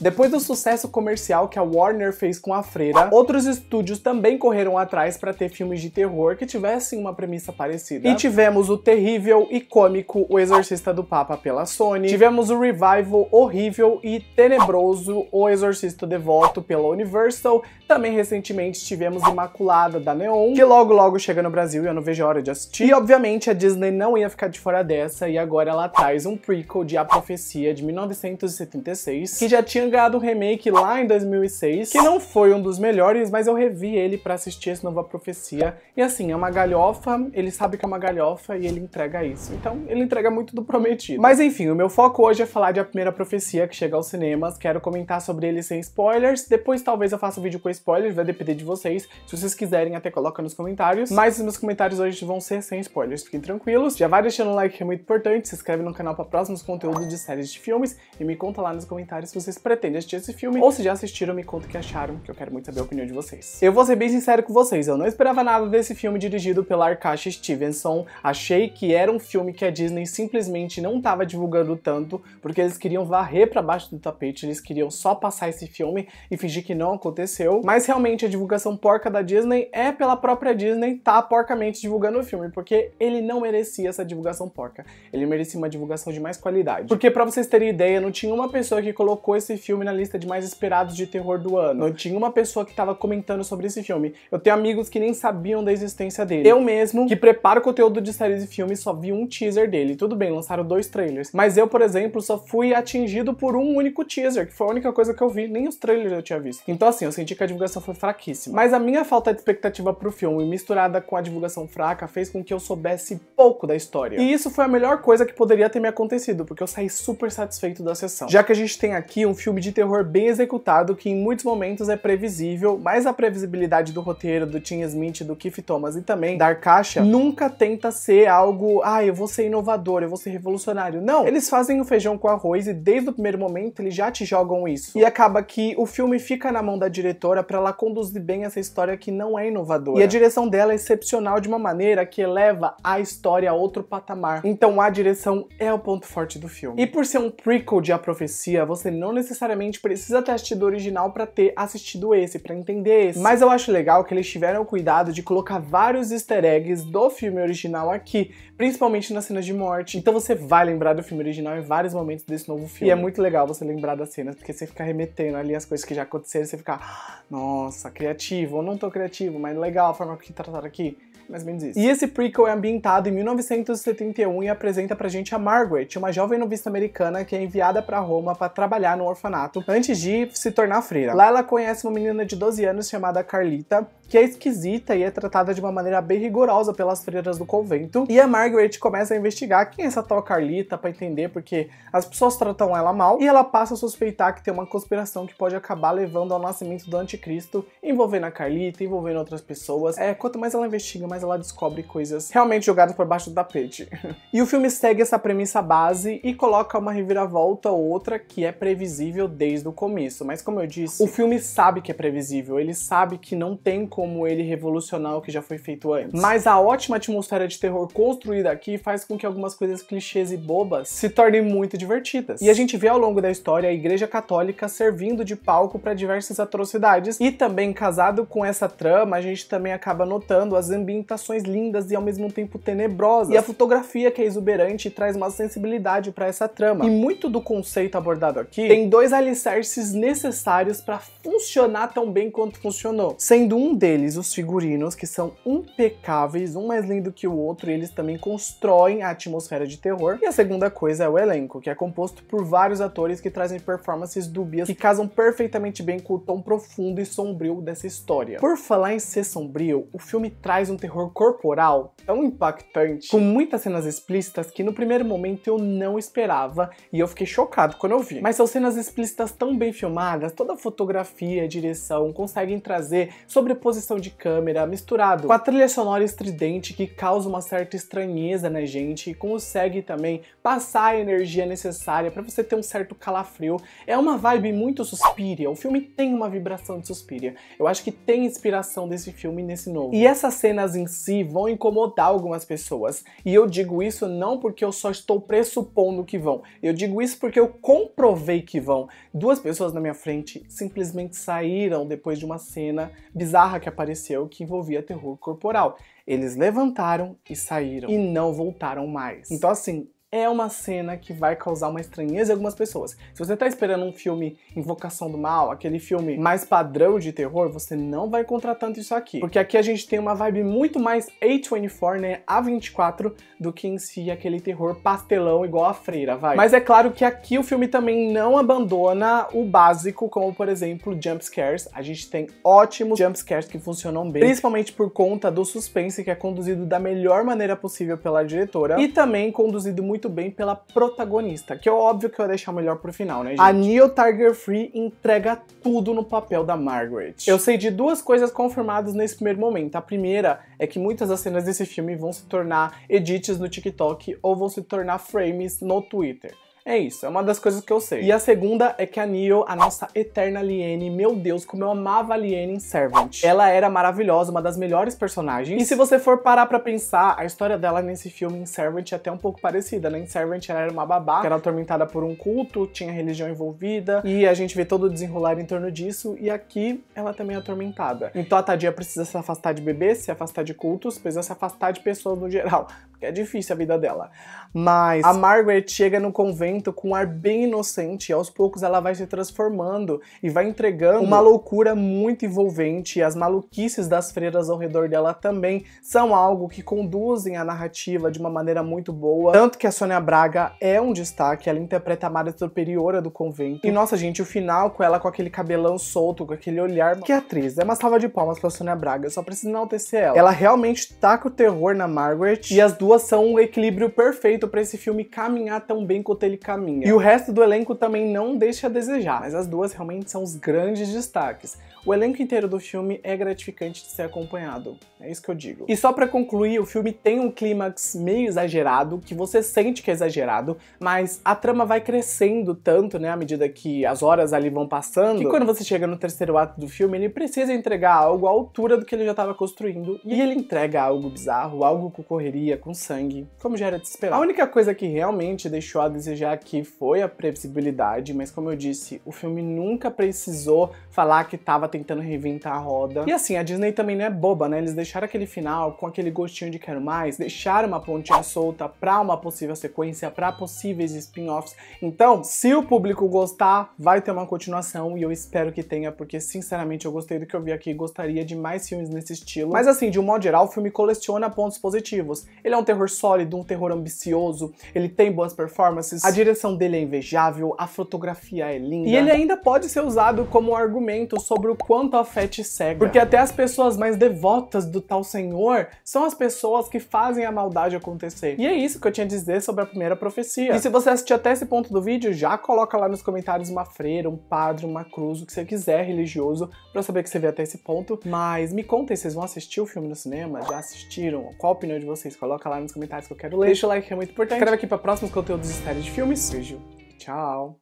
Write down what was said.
Depois do sucesso comercial que a Warner fez com A Freira, outros estúdios também correram atrás para ter filmes de terror que tivessem uma premissa parecida. E tivemos o terrível e cômico O Exorcista do Papa pela Sony, tivemos o revival horrível e tenebroso O Exorcista Devoto pela Universal, também recentemente tivemos Imaculada da Neon, que logo logo chega no Brasil e eu não vejo a hora de assistir. E obviamente a Disney não ia ficar de fora dessa e agora ela traz um prequel de A Profecia de 1976, que já tinha tinha ganhado um remake lá em 2006, que não foi um dos melhores, mas eu revi ele para assistir essa Nova Profecia. E assim, é uma galhofa, ele sabe que é uma galhofa e ele entrega isso. Então, ele entrega muito do prometido. Mas enfim, o meu foco hoje é falar de A Primeira Profecia, que chega aos cinemas. Quero comentar sobre ele sem spoilers. Depois, talvez eu faça um vídeo com spoilers, vai depender de vocês. Se vocês quiserem, até coloca nos comentários. Mas os meus comentários hoje vão ser sem spoilers, fiquem tranquilos. Já vai deixando um like, que é muito importante. Se inscreve no canal para próximos conteúdos de séries de filmes. E me conta lá nos comentários se vocês pretendem pretende assistir esse filme, ou se já assistiram, me conta o que acharam, que eu quero muito saber a opinião de vocês. Eu vou ser bem sincero com vocês, eu não esperava nada desse filme dirigido pela Arkash Stevenson, achei que era um filme que a Disney simplesmente não tava divulgando tanto, porque eles queriam varrer para baixo do tapete, eles queriam só passar esse filme e fingir que não aconteceu, mas realmente a divulgação porca da Disney é pela própria Disney tá porcamente divulgando o filme, porque ele não merecia essa divulgação porca, ele merecia uma divulgação de mais qualidade. Porque para vocês terem ideia, não tinha uma pessoa que colocou esse filme filme na lista de mais esperados de terror do ano. Não tinha uma pessoa que tava comentando sobre esse filme. Eu tenho amigos que nem sabiam da existência dele. Eu mesmo, que preparo conteúdo de séries e filmes, só vi um teaser dele. Tudo bem, lançaram dois trailers. Mas eu, por exemplo, só fui atingido por um único teaser, que foi a única coisa que eu vi. Nem os trailers eu tinha visto. Então, assim, eu senti que a divulgação foi fraquíssima. Mas a minha falta de expectativa pro filme, misturada com a divulgação fraca, fez com que eu soubesse pouco da história. E isso foi a melhor coisa que poderia ter me acontecido, porque eu saí super satisfeito da sessão. Já que a gente tem aqui um filme filme de terror bem executado que em muitos momentos é previsível, mas a previsibilidade do roteiro do Tim Smith, do Keith Thomas e também da Arcasha nunca tenta ser algo, ah, eu vou ser inovador, eu vou ser revolucionário. Não, eles fazem o feijão com arroz e desde o primeiro momento eles já te jogam isso. E acaba que o filme fica na mão da diretora para ela conduzir bem essa história que não é inovadora. E a direção dela é excepcional de uma maneira que eleva a história a outro patamar. Então a direção é o ponto forte do filme. E por ser um prequel de A Profecia, você não necessariamente necessariamente precisa ter assistido o original para ter assistido esse, para entender esse. Mas eu acho legal que eles tiveram o cuidado de colocar vários easter eggs do filme original aqui, principalmente nas cenas de morte. Então você vai lembrar do filme original em vários momentos desse novo filme. E é muito legal você lembrar das cenas, porque você fica remetendo ali as coisas que já aconteceram, você fica, ah, nossa, criativo, ou não tô criativo, mas legal a forma que trataram aqui mais ou menos isso. E esse prequel é ambientado em 1971 e apresenta pra gente a Margaret, uma jovem novista americana que é enviada para Roma para trabalhar no orfanato antes de se tornar freira. Lá ela conhece uma menina de 12 anos chamada Carlita, que é esquisita e é tratada de uma maneira bem rigorosa pelas freiras do convento. E a Margaret começa a investigar quem é essa tal Carlita para entender porque as pessoas tratam ela mal e ela passa a suspeitar que tem uma conspiração que pode acabar levando ao nascimento do anticristo, envolvendo a Carlita, envolvendo outras pessoas. É, quanto mais ela investiga, mais mas ela descobre coisas realmente jogadas por baixo do tapete. e o filme segue essa premissa base e coloca uma reviravolta ou outra que é previsível desde o começo. Mas como eu disse, o filme sabe que é previsível, ele sabe que não tem como ele revolucionar o que já foi feito antes. Mas a ótima atmosfera de terror construída aqui faz com que algumas coisas clichês e bobas se tornem muito divertidas. E a gente vê ao longo da história a Igreja Católica servindo de palco para diversas atrocidades e também casado com essa trama, a gente também acaba notando as ambientações interpretações lindas e ao mesmo tempo tenebrosas. E a fotografia que é exuberante traz uma sensibilidade para essa trama. E muito do conceito abordado aqui tem dois alicerces necessários para funcionar tão bem quanto funcionou. Sendo um deles os figurinos, que são impecáveis, um mais lindo que o outro, e eles também constroem a atmosfera de terror. E a segunda coisa é o elenco, que é composto por vários atores que trazem performances dúbias que casam perfeitamente bem com o tom profundo e sombrio dessa história. Por falar em ser sombrio, o filme traz um terror corporal tão é impactante, com muitas cenas explícitas que no primeiro momento eu não esperava e eu fiquei chocado quando eu vi. Mas são cenas explícitas tão bem filmadas, toda a fotografia, a direção conseguem trazer sobreposição de câmera misturado com a trilha sonora estridente que causa uma certa estranheza na gente e consegue também passar a energia necessária para você ter um certo calafrio. É uma vibe muito suspira, o filme tem uma vibração de suspira. Eu acho que tem inspiração desse filme nesse novo. E essas cenas em si vão incomodar algumas pessoas. E eu digo isso não porque eu só estou pressupondo que vão. Eu digo isso porque eu comprovei que vão. Duas pessoas na minha frente simplesmente saíram depois de uma cena bizarra que apareceu que envolvia terror corporal. Eles levantaram e saíram e não voltaram mais. Então assim, é uma cena que vai causar uma estranheza em algumas pessoas. Se você está esperando um filme Invocação do Mal, aquele filme mais padrão de terror, você não vai encontrar tanto isso aqui. Porque aqui a gente tem uma vibe muito mais A24, né, A24, do que em si aquele terror pastelão igual a Freira, vai. Mas é claro que aqui o filme também não abandona o básico, como por exemplo jump scares. A gente tem ótimos jump scares que funcionam bem, principalmente por conta do suspense que é conduzido da melhor maneira possível pela diretora e também conduzido muito muito bem pela protagonista, que é óbvio que eu vou deixar melhor pro final, né, gente? A Neil Tiger Free entrega tudo no papel da Margaret. Eu sei de duas coisas confirmadas nesse primeiro momento. A primeira é que muitas das cenas desse filme vão se tornar edits no TikTok ou vão se tornar frames no Twitter. É isso, é uma das coisas que eu sei. E a segunda é que a Neo, a nossa eterna Liene, meu Deus, como eu amava a Liene em Servant. Ela era maravilhosa, uma das melhores personagens. E se você for parar pra pensar, a história dela nesse filme em Servant é até um pouco parecida, né? Em Servant ela era uma babá, que era atormentada por um culto, tinha religião envolvida, e a gente vê todo o desenrolar em torno disso, e aqui ela também é atormentada. Então a Tadia precisa se afastar de bebês, se afastar de cultos, precisa se afastar de pessoas no geral, porque é difícil a vida dela. Mas a Margaret chega no convento momento com um ar bem inocente, e aos poucos ela vai se transformando e vai entregando uma loucura muito envolvente. E as maluquices das freiras ao redor dela também são algo que conduzem a narrativa de uma maneira muito boa. Tanto que a Sônia Braga é um destaque, ela interpreta a Mara Superiora do convento. E nossa, gente, o final com ela com aquele cabelão solto, com aquele olhar. Que atriz! É uma salva de palmas pra Sônia Braga, eu só preciso enaltecer ela. Ela realmente taca tá o terror na Margaret e as duas são um equilíbrio perfeito para esse filme caminhar tão bem quanto ele caminha. E o resto do elenco também não deixa a desejar, mas as duas realmente são os grandes destaques. O elenco inteiro do filme é gratificante de ser acompanhado, é isso que eu digo. E só para concluir, o filme tem um clímax meio exagerado, que você sente que é exagerado, mas a trama vai crescendo tanto, né, à medida que as horas ali vão passando, que quando você chega no terceiro ato do filme, ele precisa entregar algo à altura do que ele já estava construindo, e ele entrega algo bizarro, algo com correria, com sangue, como já era de esperar. A única coisa que realmente deixou a desejar já que foi a previsibilidade, mas como eu disse, o filme nunca precisou falar que tava tentando reinventar a roda. E assim, a Disney também não é boba, né? Eles deixaram aquele final com aquele gostinho de quero mais, deixaram uma pontinha solta para uma possível sequência, para possíveis spin-offs. Então, se o público gostar, vai ter uma continuação e eu espero que tenha, porque sinceramente eu gostei do que eu vi aqui, gostaria de mais filmes nesse estilo. Mas assim, de um modo geral, o filme coleciona pontos positivos. Ele é um terror sólido, um terror ambicioso, ele tem boas performances. A direção dele é invejável, a fotografia é linda. E ele ainda pode ser usado como argumento sobre o quanto a Fete cega. Porque até as pessoas mais devotas do tal senhor são as pessoas que fazem a maldade acontecer. E é isso que eu tinha a dizer sobre a primeira profecia. E se você assistiu até esse ponto do vídeo, já coloca lá nos comentários uma freira, um padre, uma cruz, o que você quiser religioso, pra eu saber que você veio até esse ponto. Mas me contem, vocês vão assistir o filme no cinema? Já assistiram? Qual a opinião de vocês? Coloca lá nos comentários que eu quero ler. Deixa o like que é muito importante. Escreve aqui pra próximos conteúdos de série de filme me sujo. Tchau!